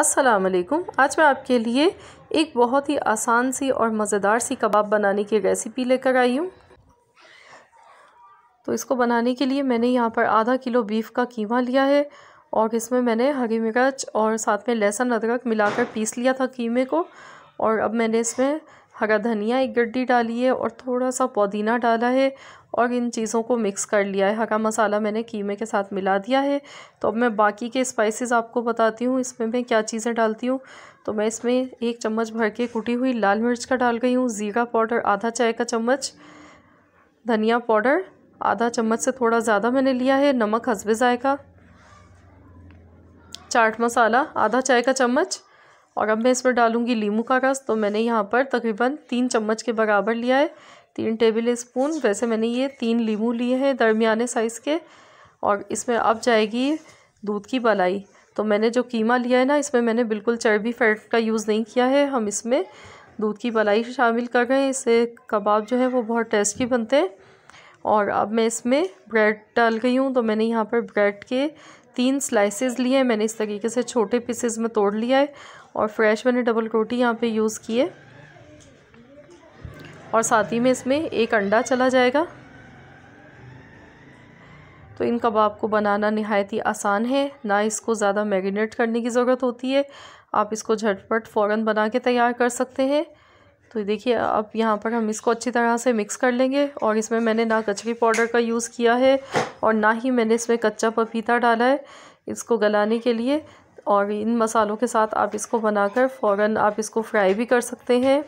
अस्सलाम वालेकुम आज मैं आपके लिए एक बहुत ही आसान सी और मज़ेदार सी कबाब बनाने की रेसिपी लेकर आई हूँ तो इसको बनाने के लिए मैंने यहाँ पर आधा किलो बीफ का कीमा लिया है और इसमें मैंने हरी मिर्च और साथ में लहसुन अदरक मिलाकर पीस लिया था कीमे को और अब मैंने इसमें हरा धनिया एक गड्डी डाली है और थोड़ा सा पुदीना डाला है और इन चीज़ों को मिक्स कर लिया है हरा मसाला मैंने कीमे के साथ मिला दिया है तो अब मैं बाकी के स्पाइसेस आपको बताती हूँ इसमें मैं क्या चीज़ें डालती हूँ तो मैं इसमें एक चम्मच भर के कुटी हुई लाल मिर्च का डाल गई हूँ ज़ीरा पाउडर आधा चाय का चम्मच धनिया पाउडर आधा चम्मच से थोड़ा ज़्यादा मैंने लिया है नमक हसबे ज़ायका चाट मसाला आधा चाय का चम्मच और अब मैं इसमें डालूँगी लीमू का रस तो मैंने यहाँ पर तकरीबन तीन चम्मच के बराबर लिया है तीन टेबल स्पून वैसे मैंने ये तीन लीमू लिए हैं दरमियाने साइज़ के और इसमें अब जाएगी दूध की बलाई तो मैंने जो कीमा लिया है ना इसमें मैंने बिल्कुल चर्बी फैट का यूज़ नहीं किया है हम इसमें दूध की बलाई शामिल कर रहे हैं इससे कबाब जो है वो बहुत टेस्टी बनते हैं और अब मैं इसमें ब्रेड डाल गई हूँ तो मैंने यहाँ पर ब्रेड के तीन स्लाइसेस लिए हैं मैंने इस तरीके से छोटे पीसेस में तोड़ लिया है और फ्रेश मैंने डबल रोटी यहाँ पे यूज़ की है और साथ ही में इसमें एक अंडा चला जाएगा तो इन कबाब को बनाना नहायत ही आसान है ना इसको ज़्यादा मैरिनेट करने की ज़रूरत होती है आप इसको झटपट फ़ौर बना के तैयार कर सकते हैं तो देखिए अब यहाँ पर हम इसको अच्छी तरह से मिक्स कर लेंगे और इसमें मैंने ना कचरी पाउडर का यूज़ किया है और ना ही मैंने इसमें कच्चा पपीता डाला है इसको गलाने के लिए और इन मसालों के साथ आप इसको बनाकर फ़ौर आप इसको फ्राई भी कर सकते हैं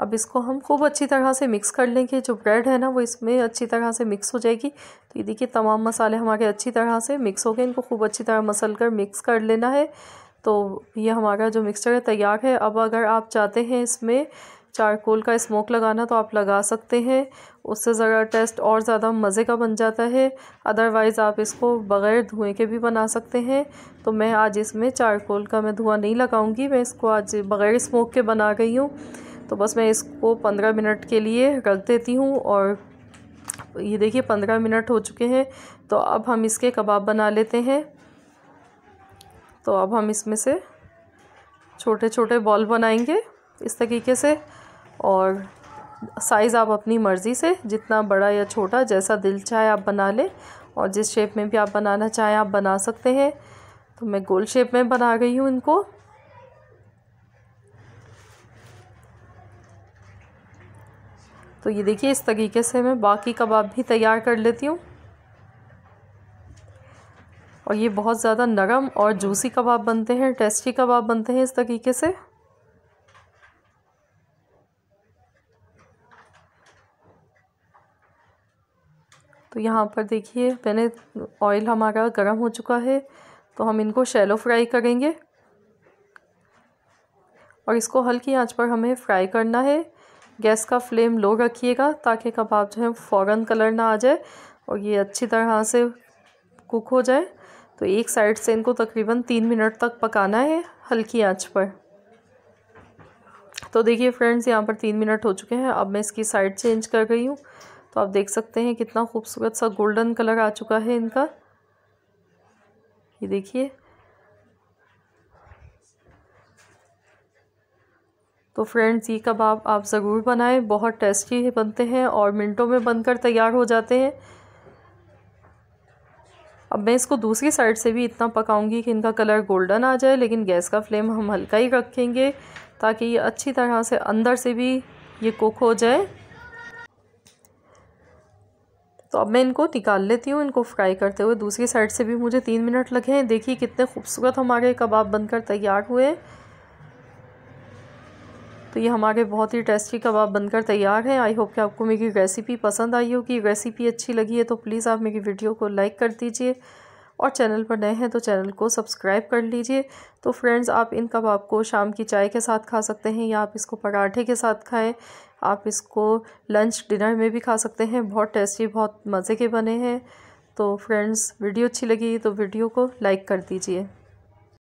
अब इसको हम खूब अच्छी तरह से मिक्स कर लेंगे जो ब्रेड है ना वो इसमें अच्छी तरह से मिक्स हो जाएगी तो ये देखिए तमाम मसाले हमारे अच्छी तरह से मिक्स हो गए इनको खूब अच्छी तरह मसल कर मिक्स कर लेना है तो ये हमारा जो मिक्सचर है तैयार है अब अगर आप चाहते हैं इसमें चारकोल का स्मोक लगाना तो आप लगा सकते हैं उससे ज़रा टेस्ट और ज़्यादा मज़े का बन जाता है अदरवाइज़ आप इसको बग़ैर धुएँ के भी बना सकते हैं तो मैं आज इसमें चारकोल का मैं धुआँ नहीं लगाऊंगी मैं इसको आज बग़ैर स्मोक के बना गई हूँ तो बस मैं इसको पंद्रह मिनट के लिए रख देती हूँ और ये देखिए पंद्रह मिनट हो चुके हैं तो अब हम इसके कबाब बना लेते हैं तो अब हम इसमें से छोटे छोटे बॉल बनाएंगे इस तरीके से और साइज़ आप अपनी मर्ज़ी से जितना बड़ा या छोटा जैसा दिल चाहे आप बना लें और जिस शेप में भी आप बनाना चाहें आप बना सकते हैं तो मैं गोल शेप में बना गई हूँ इनको तो ये देखिए इस तरीके से मैं बाकी कबाब भी तैयार कर लेती हूँ और ये बहुत ज़्यादा नरम और जूसी कबाब बनते हैं टेस्टी कबाब बनते हैं इस तरीके से तो यहाँ पर देखिए मैंने ऑयल हमारा गर्म हो चुका है तो हम इनको शैलो फ्राई करेंगे और इसको हल्की आंच पर हमें फ्राई करना है गैस का फ्लेम लो रखिएगा ताकि कबाब जो है फ़ौरन कलर ना आ जाए और ये अच्छी तरह से कुक हो जाए तो एक साइड से इनको तकरीबन तीन मिनट तक पकाना है हल्की आंच पर तो देखिए फ्रेंड्स यहाँ पर तीन मिनट हो चुके हैं अब मैं इसकी साइड चेंज कर रही हूँ तो आप देख सकते हैं कितना खूबसूरत सा गोल्डन कलर आ चुका है इनका ये देखिए तो फ्रेंड्स ये कबाब आप ज़रूर बनाएं बहुत टेस्टी बनते हैं और मिनटों में बनकर तैयार हो जाते हैं अब मैं इसको दूसरी साइड से भी इतना पकाऊंगी कि इनका कलर गोल्डन आ जाए लेकिन गैस का फ्लेम हम हल्का ही रखेंगे ताकि ये अच्छी तरह से अंदर से भी ये कुक हो जाए तो अब मैं इनको निकाल लेती हूँ इनको फ्राई करते हुए दूसरी साइड से भी मुझे तीन मिनट लगे हैं देखिए कितने खूबसूरत हमारे कबाब बनकर तैयार हुए तो ये हमारे बहुत ही टेस्टी कबाब बनकर तैयार हैं आई होप कि आपको मेरी रेसिपी पसंद आई होगी रेसिपी अच्छी लगी है तो प्लीज़ आप मेरी वीडियो को लाइक कर दीजिए और चैनल पर नए हैं तो चैनल को सब्सक्राइब कर लीजिए तो फ्रेंड्स आप इन कबाब को शाम की चाय के साथ खा सकते हैं या आप इसको पराठे के साथ खाएं आप इसको लंच डिनर में भी खा सकते हैं बहुत टेस्टी बहुत मज़े के बने हैं तो फ्रेंड्स वीडियो अच्छी लगी तो वीडियो को लाइक कर दीजिए